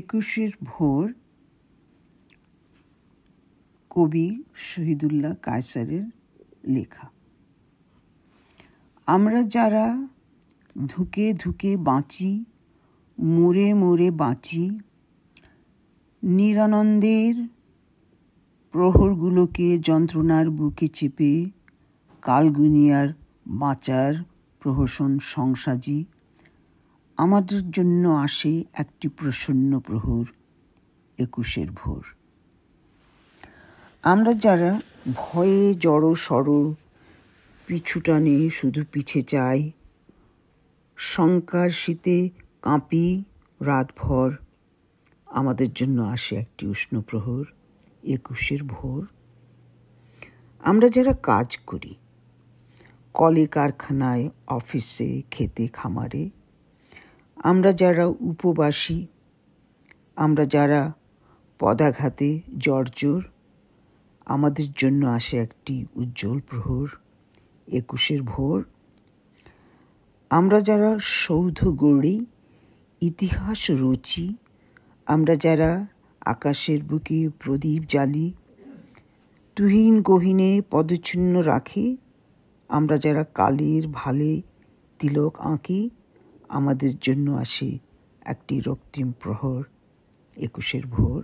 একুশের ভোর কবি শহীদুল্লাহ কায়সারের লেখা আমরা যারা ধুকে ধুকে বাঁচি মরে মরে বাঁচি নিরানন্দের প্রহরগুলোকে যন্ত্রণার বুকে চেপে কালগুনিয়ার বাঁচার প্রহসন সংসাজি আমাদের জন্য আসে একটি প্রসন্ন প্রহর একুশের ভোর আমরা যারা ভয়ে জড়ো পিছুটা পিছুটানে শুধু পিছে চাই শঙ্কার শীতে কাঁপি রাতভর আমাদের জন্য আসে একটি উষ্ণ প্রহর একুশের ভোর আমরা যারা কাজ করি কলে কারখানায় অফিসে খেতে খামারে আমরা যারা উপবাসী আমরা যারা পদাঘাতে জর্জর আমাদের জন্য আসে একটি উজ্জ্বল প্রহর একুশের ভোর আমরা যারা সৌধ গড়ি ইতিহাস রচি আমরা যারা আকাশের বুকে প্রদীপ জ্বালি তুহিন গহিনে পদচ্ছিন্ন রাখি আমরা যারা কালির ভালে তিলক আঁকি আমাদের জন্য আসে একটি রক্তিম প্রহর একুশের ভোর